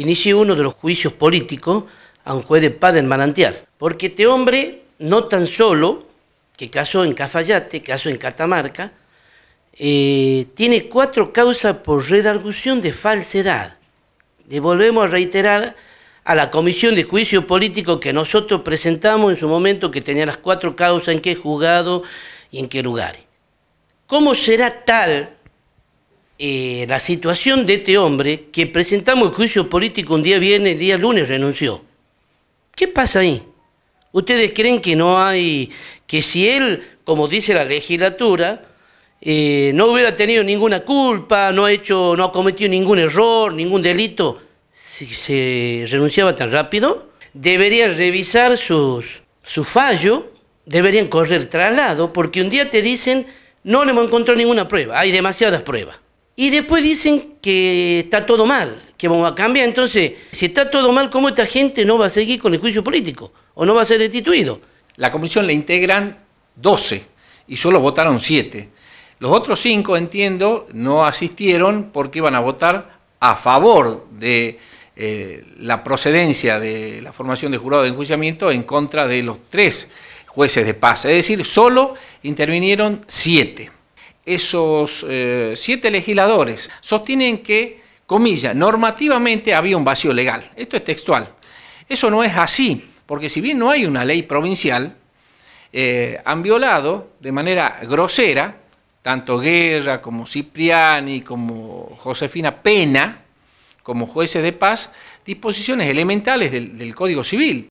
inicié uno de los juicios políticos a un juez de paz del manantial, porque este hombre no tan solo que casó en Cafayate, casó en Catamarca, eh, tiene cuatro causas por redargución de falsedad. Le volvemos a reiterar a la comisión de juicio político que nosotros presentamos en su momento que tenía las cuatro causas en qué juzgado y en qué lugar. ¿Cómo será tal eh, la situación de este hombre que presentamos el juicio político un día viene, el día lunes renunció. ¿Qué pasa ahí? ¿Ustedes creen que no hay, que si él, como dice la legislatura, eh, no hubiera tenido ninguna culpa, no ha hecho, no ha cometido ningún error, ningún delito, si se renunciaba tan rápido, deberían revisar sus, su fallo, deberían correr traslado, porque un día te dicen, no le hemos encontrado ninguna prueba, hay demasiadas pruebas. Y después dicen que está todo mal, que vamos a cambiar. Entonces, si está todo mal, ¿cómo esta gente no va a seguir con el juicio político? ¿O no va a ser destituido? La comisión la integran 12 y solo votaron 7. Los otros 5, entiendo, no asistieron porque iban a votar a favor de eh, la procedencia de la formación de jurado de enjuiciamiento en contra de los tres jueces de paz. Es decir, solo intervinieron 7 esos eh, siete legisladores sostienen que, comilla, normativamente había un vacío legal. Esto es textual. Eso no es así, porque si bien no hay una ley provincial, eh, han violado de manera grosera, tanto Guerra como Cipriani, como Josefina Pena, como jueces de paz, disposiciones elementales del Código Civil.